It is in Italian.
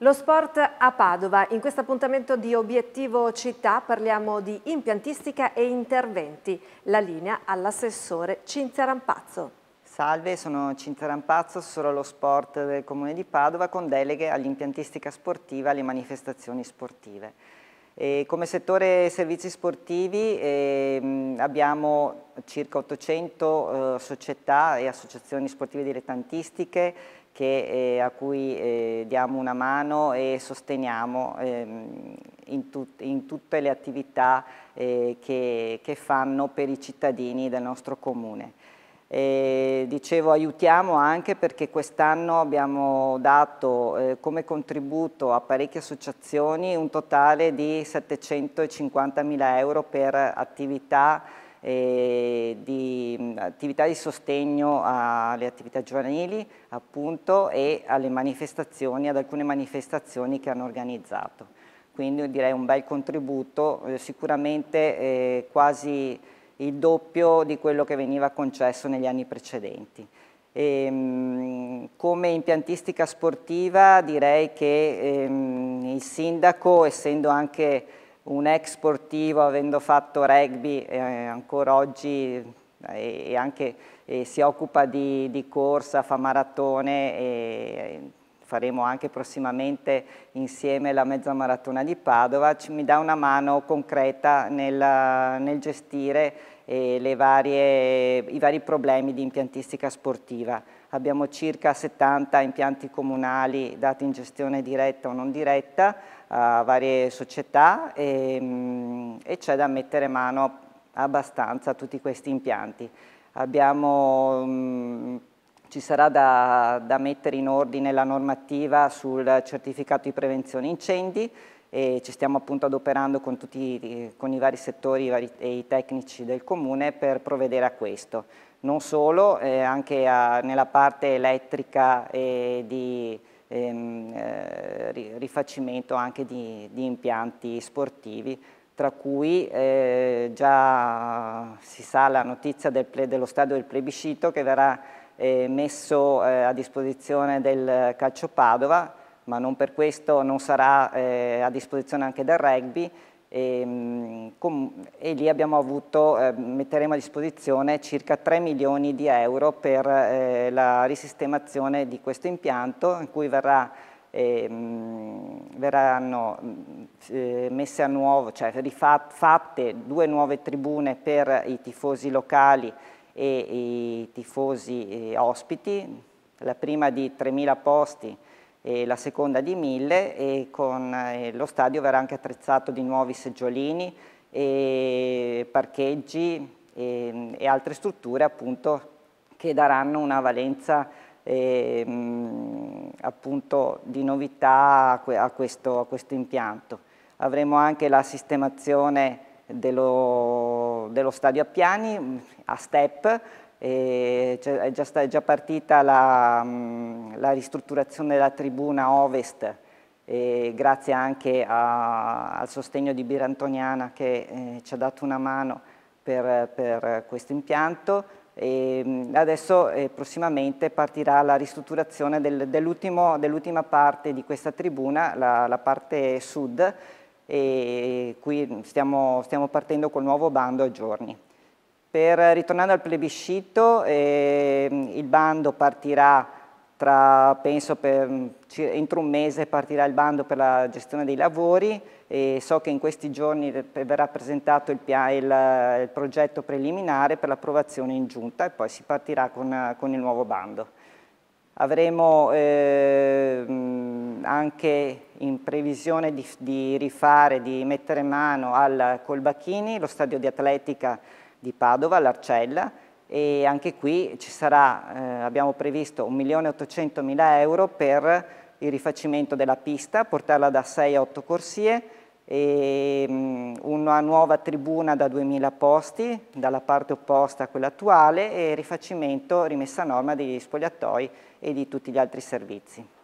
Lo sport a Padova. In questo appuntamento di Obiettivo Città parliamo di impiantistica e interventi. La linea all'assessore Cinzia Rampazzo. Salve, sono Cinzia Rampazzo, assessore allo sport del Comune di Padova con deleghe all'impiantistica sportiva e alle manifestazioni sportive. E come settore servizi sportivi eh, abbiamo circa 800 eh, società e associazioni sportive dilettantistiche che, eh, a cui eh, diamo una mano e sosteniamo ehm, in, tut in, tutte le attività eh, che, che, fanno per i cittadini del nostro comune. E, eh, dicevo aiutiamo anche perché quest'anno abbiamo dato eh, come contributo a parecchie associazioni un totale di 750 mila euro per attività eh, di attività di sostegno alle attività giovanili appunto e alle manifestazioni, ad alcune manifestazioni che hanno organizzato. Quindi direi un bel contributo, eh, sicuramente eh, quasi il doppio di quello che veniva concesso negli anni precedenti. E, ehm, come impiantistica sportiva direi che ehm, il sindaco, essendo anche un ex sportivo avendo fatto rugby eh, ancora oggi eh, e anche, eh, si occupa di, di, corsa, fa maratone e eh, faremo anche prossimamente insieme la mezza maratona di Padova, ci, mi dà una mano concreta nel, nel gestire eh, varie, i vari problemi di impiantistica sportiva abbiamo circa 70 impianti comunali dati in gestione diretta o non diretta a varie società e, ehm, e c'è da mettere mano abbastanza a tutti questi impianti. Abbiamo, mm, ci sarà da, da mettere in ordine la normativa sul certificato di prevenzione incendi, e ci stiamo appunto adoperando con, tutti, con i vari settori i vari, e i tecnici del comune per provvedere a questo. Non solo, eh, anche a, nella parte elettrica e di ehm, eh, rifacimento anche di, di, impianti sportivi, tra cui eh, già si sa la notizia del ple, dello stadio del plebiscito che verrà eh, messo eh, a disposizione del Calcio Padova, ma non per questo non sarà eh, a disposizione anche del rugby e, ehm, com, e lì avuto, eh, metteremo a disposizione circa 3 milioni di euro per eh, la risistemazione di questo impianto in cui verrà, ehm, verranno eh, messe a nuovo, cioè rifatte due nuove tribune per i tifosi locali e i tifosi eh, ospiti, la prima di 3.000 posti e la seconda di 1000 e con eh, lo stadio verrà anche attrezzato di nuovi seggiolini, parcheggi e, ehm, e, altre strutture appunto che daranno una valenza eh, appunto di novità a questo, a questo impianto. Avremo anche la sistemazione dello, dello stadio a piani, a step, è già, è già, partita la, mm, la, ristrutturazione della tribuna ovest grazie anche a, al sostegno di Birantoniana che eh, ci ha dato una mano per, per questo impianto e mm, adesso eh, prossimamente partirà la ristrutturazione del, dell'ultima dell parte di questa tribuna, la, la parte sud e qui stiamo, stiamo partendo col nuovo bando a giorni. Per, eh, ritornando al plebiscito, eh, il bando partirà tra, penso, per, mm, entro un mese partirà il bando per la gestione dei lavori e so che in questi giorni verrà presentato il, il, eh, il progetto preliminare per l'approvazione in giunta e poi si partirà con, eh, con il nuovo bando. Avremo eh, anche in previsione di, di, rifare, di mettere mano al Colbacchini, lo stadio di atletica di Padova, l'Arcella, e anche qui ci sarà, eh, abbiamo previsto 1.800.000 euro per il rifacimento della pista, portarla da 6 a 8 corsie, e, mh, mm, una nuova tribuna da 2.000 posti, dalla parte opposta a quella attuale, e rifacimento, rimessa a norma degli spogliatoi e di tutti gli altri servizi.